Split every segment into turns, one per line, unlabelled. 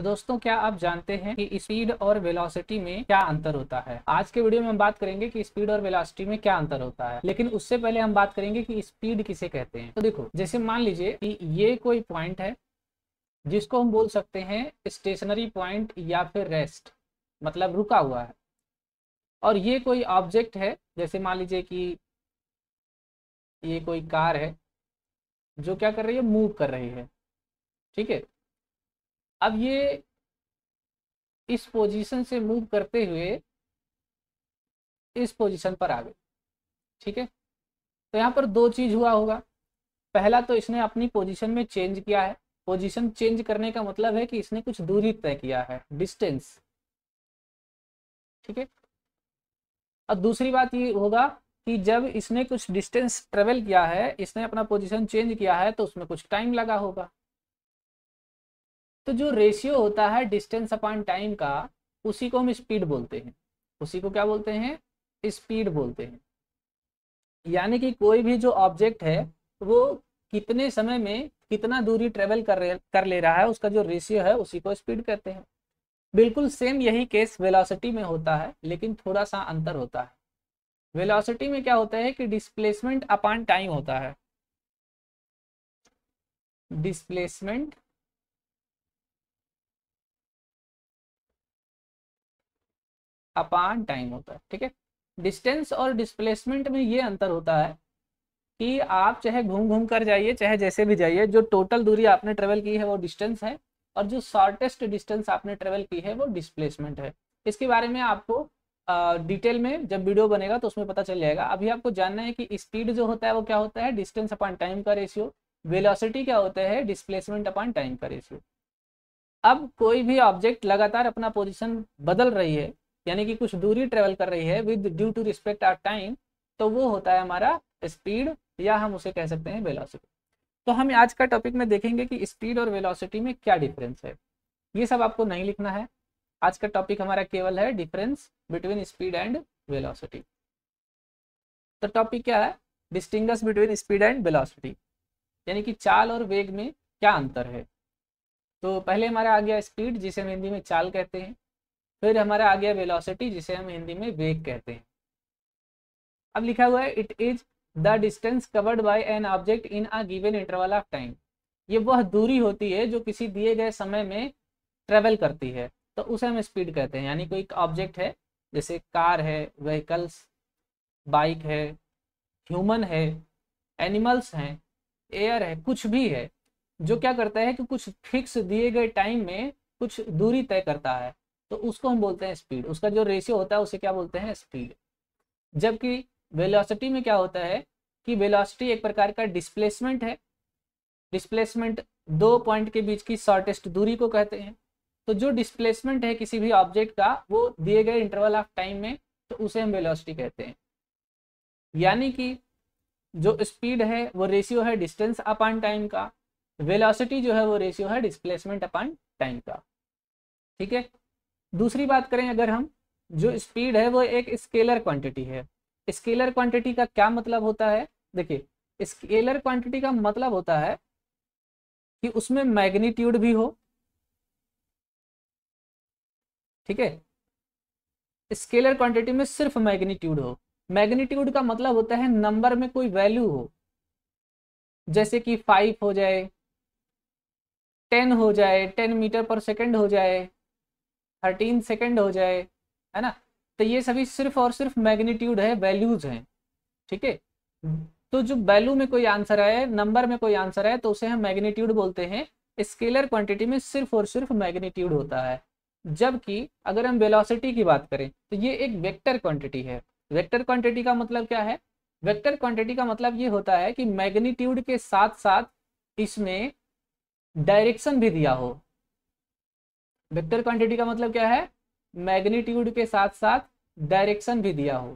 तो दोस्तों क्या आप जानते हैं कि स्पीड और वेलोसिटी में क्या अंतर होता है आज के वीडियो में हम बात करेंगे कि स्पीड और वेलोसिटी में क्या अंतर होता है लेकिन उससे पहले हम बात करेंगे कि स्पीड किसे कहते हैं तो देखो जैसे मान लीजिए कि ये कोई पॉइंट है जिसको हम बोल सकते हैं स्टेशनरी पॉइंट या फिर रेस्ट मतलब रुका हुआ है और ये कोई ऑब्जेक्ट है जैसे मान लीजिए कि ये कोई कार है जो क्या कर रही है मूव कर रही है ठीक है अब ये इस पोजीशन से मूव करते हुए इस पोजीशन पर आ गए ठीक है तो यहाँ पर दो चीज हुआ होगा पहला तो इसने अपनी पोजीशन में चेंज किया है पोजीशन चेंज करने का मतलब है कि इसने कुछ दूरी तय किया है डिस्टेंस ठीक है और दूसरी बात ये होगा कि जब इसने कुछ डिस्टेंस ट्रेवल किया है इसने अपना पोजीशन चेंज किया है तो उसमें कुछ टाइम लगा होगा तो जो रेशियो होता है डिस्टेंस अपॉन टाइम का उसी को हम स्पीड बोलते हैं उसी को क्या बोलते हैं स्पीड बोलते हैं यानी कि कोई भी जो ऑब्जेक्ट है वो कितने समय में कितना दूरी ट्रेवल कर कर ले रहा है उसका जो रेशियो है उसी को स्पीड कहते हैं बिल्कुल सेम यही केस वेलोसिटी में होता है लेकिन थोड़ा सा अंतर होता है वेलोसिटी में क्या होता है कि डिस्प्लेसमेंट अपॉन टाइम होता है डिस्प्लेसमेंट अपान टाइम होता है ठीक है डिस्टेंस और डिस्प्लेसमेंट में ये अंतर होता है कि आप चाहे घूम घूम कर जाइए चाहे जैसे भी जाइए जो टोटल दूरी आपने ट्रेवल की है वो डिस्टेंस है और जो शॉर्टेस्ट डिस्टेंस आपने ट्रेवल की है वो डिस्प्लेसमेंट है इसके बारे में आपको डिटेल में जब वीडियो बनेगा तो उसमें पता चल जाएगा अभी आपको जानना है कि स्पीड जो होता है वो क्या होता है डिस्टेंस अपॉन टाइम का रेशियो वेलोसिटी क्या होता है डिस्प्लेसमेंट अपॉन टाइम का रेशियो अब कोई भी ऑब्जेक्ट लगातार अपना पोजिशन बदल रही है यानी कि कुछ दूरी ट्रेवल कर रही है with due to respect are time तो वो होता है हमारा स्पीड या हम उसे कह सकते हैं वेलोसिटी तो हम आज का टॉपिक में देखेंगे कि स्पीड और वेलोसिटी में क्या डिफरेंस है ये सब आपको नहीं लिखना है आज का टॉपिक हमारा केवल है difference between speed and velocity तो टॉपिक क्या है distinguish between speed and velocity यानी कि चाल और वेग में क्या अंतर है तो पहले हमारा आ गया स्पीड जिसे हम हिंदी में चाल कहते हैं फिर हमारा आ गया वेलोसिटी जिसे हम हिंदी में वेग कहते हैं अब लिखा हुआ है it is the distance covered by an object in a given interval of time ये वह दूरी होती है जो किसी दिए गए समय में ट्रेवल करती है तो उसे हम स्पीड कहते हैं यानी कोई ऑब्जेक्ट है जैसे कार है व्हीकल्स बाइक है ह्यूमन है एनिमल्स हैं एयर है कुछ भी है जो क्या करता है कि कुछ फिक्स दिए गए टाइम में कुछ दूरी तय करता है तो उसको हम बोलते हैं स्पीड उसका जो रेशियो होता है उसे क्या बोलते हैं स्पीड जबकि वेलोसिटी में क्या होता है कि वेलोसिटी एक प्रकार का डिस्प्लेसमेंट है डिस्प्लेसमेंट दो पॉइंट के बीच की शॉर्टेस्ट दूरी को कहते हैं तो जो डिस्प्लेसमेंट है किसी भी ऑब्जेक्ट का वो दिए गए इंटरवल ऑफ टाइम में तो उसे हम वेलोसिटी कहते हैं यानी कि जो स्पीड है वो रेशियो है डिस्टेंस अपॉन टाइम का वेलोसिटी जो है वो रेशियो है डिस्प्लेसमेंट अपॉन टाइम का ठीक है दूसरी बात करें अगर हम जो स्पीड है वो एक स्केलर क्वांटिटी है स्केलर क्वांटिटी का क्या मतलब होता है देखिए स्केलर क्वांटिटी का मतलब होता है कि उसमें मैग्नीट्यूड भी हो ठीक है स्केलर क्वांटिटी में सिर्फ मैग्नीट्यूड हो मैग्नीट्यूड का मतलब होता है नंबर में कोई वैल्यू हो जैसे कि फाइव हो जाए टेन हो जाए टेन मीटर पर सेकेंड हो जाए थर्टीन सेकेंड हो जाए है ना तो ये सभी सिर्फ और सिर्फ मैग्नीट्यूड है वैल्यूज हैं ठीक है तो जो वैल्यू में कोई आंसर आए नंबर में कोई आंसर आए तो उसे हम मैग्नीट्यूड बोलते हैं स्केलर क्वांटिटी में सिर्फ और सिर्फ मैग्नीट्यूड होता है जबकि अगर हम वेलोसिटी की बात करें तो ये एक वेक्टर क्वांटिटी है वेक्टर क्वांटिटी का मतलब क्या है वेक्टर क्वांटिटी का मतलब ये होता है कि मैग्नीट्यूड के साथ साथ इसमें डायरेक्शन भी दिया हो वेक्टर क्वांटिटी का मतलब क्या है मैग्नीट्यूड के साथ साथ डायरेक्शन भी दिया हो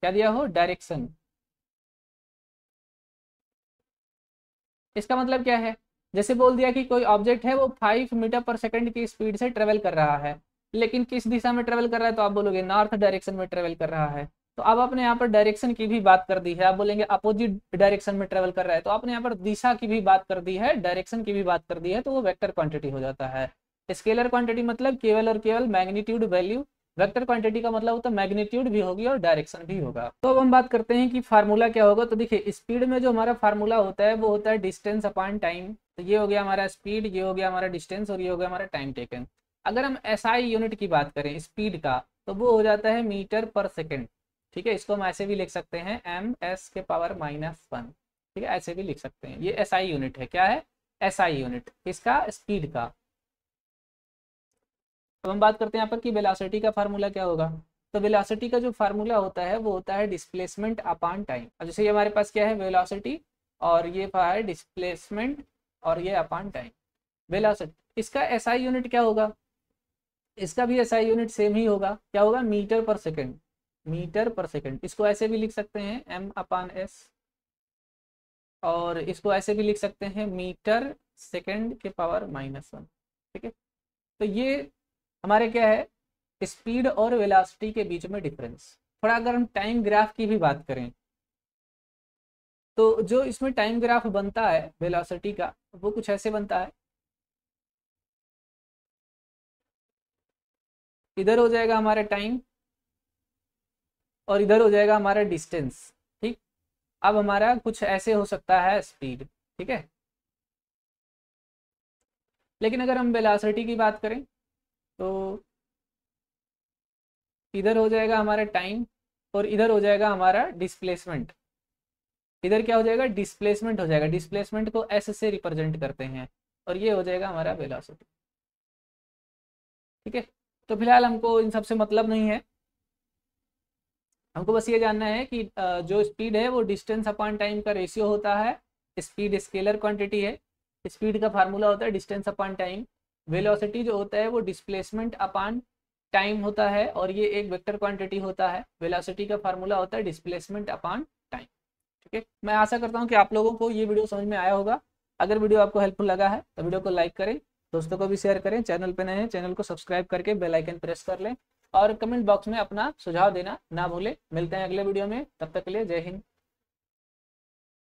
क्या दिया हो डायरेक्शन इसका मतलब क्या है जैसे बोल दिया कि कोई ऑब्जेक्ट है वो फाइव मीटर पर सेकंड की स्पीड से ट्रेवल कर रहा है लेकिन किस दिशा में ट्रेवल कर रहा है तो आप बोलोगे नॉर्थ डायरेक्शन में ट्रेवल कर रहा है तो अब आपने यहाँ पर डायरेक्शन की भी बात कर दी है आप बोलेंगे अपोजिट डायरेक्शन में ट्रेवल कर रहा है तो आपने यहाँ पर दिशा की भी बात कर दी है डायरेक्शन की भी बात कर दी है तो वो वेक्टर क्वांटिटी हो जाता है स्केलर क्वांटिटी मतलब केवल और केवल मैग्नीट्यूड वैल्यू वेक्टर क्वांटिटी का मतलब होता तो है मैग्नीट्यूड भी होगी और डायरेक्शन भी होगा तो अब हम बात करते हैं कि फार्मूला क्या होगा तो देखिए स्पीड में जो हमारा फार्मूला होता है वो होता है डिस्टेंस अपॉन टाइम तो ये हो गया हमारा स्पीड ये हो गया हमारा डिस्टेंस और ये हो गया हमारा टाइम टेकन अगर हम एस आई यूनिट की बात करें स्पीड का तो वो हो जाता है मीटर पर सेकेंड ठीक है इसको हम ऐसे भी लिख सकते हैं एम एस के पावर माइनस वन ठीक है ऐसे भी लिख सकते हैं ये एस आई यूनिट है क्या है एस आई यूनिट किसका स्पीड का अब हम बात करते हैं यहाँ पर कि वेलासिटी का फार्मूला क्या होगा तो वेलासिटी का जो फार्मूला होता है वो होता है डिस्प्लेसमेंट अपान टाइम अब जैसे ये हमारे पास क्या है वेलासिटी और ये है डिस्प्लेसमेंट और ये अपान टाइम वेलासिटी इसका एसआई SI यूनिट क्या होगा इसका भी एसआई SI यूनिट सेम ही होगा क्या होगा मीटर पर सेकेंड मीटर पर सेकेंड इसको ऐसे भी लिख सकते हैं एम अपान एस और इसको ऐसे भी लिख सकते हैं मीटर सेकेंड के पावर माइनस वन ठीक है तो ये हमारे क्या है स्पीड और वेलासिटी के बीच में डिफरेंस थोड़ा अगर हम टाइम ग्राफ की भी बात करें तो जो इसमें टाइम ग्राफ बनता है वेलासिटी का वो कुछ ऐसे बनता है इधर हो जाएगा हमारे टाइम और इधर हो जाएगा हमारा डिस्टेंस ठीक अब हमारा कुछ ऐसे हो सकता है स्पीड ठीक है लेकिन अगर हम वेलासिटी की बात करें तो इधर हो जाएगा हमारा टाइम और इधर हो जाएगा हमारा डिस्प्लेसमेंट इधर क्या हो जाएगा डिस्प्लेसमेंट हो जाएगा डिस्प्लेसमेंट को एस से रिप्रेजेंट करते हैं और ये हो जाएगा हमारा वेलोसिटी ठीक है तो फिलहाल हमको इन सब से मतलब नहीं है हमको बस ये जानना है कि जो स्पीड है वो डिस्टेंस अपॉन टाइम का रेशियो होता है स्पीड स्केलर क्वांटिटी है स्पीड का फार्मूला होता है डिस्टेंस अपॉन टाइम वेलोसिटी जो होता है वो डिस्प्लेसमेंट अपान टाइम होता है और ये एक वेक्टर क्वांटिटी होता है वेलोसिटी का फार्मूला होता है डिस्प्लेसमेंट अपान टाइम ठीक है मैं आशा करता हूँ कि आप लोगों को ये वीडियो समझ में आया होगा अगर वीडियो आपको हेल्पफुल लगा है तो वीडियो को लाइक करें दोस्तों को भी शेयर करें चैनल पर नए हैं चैनल को सब्सक्राइब करके बेलाइकन प्रेस कर लें और कमेंट बॉक्स में अपना सुझाव देना ना भूलें मिलते हैं अगले वीडियो में तब तक के लिए जय हिंद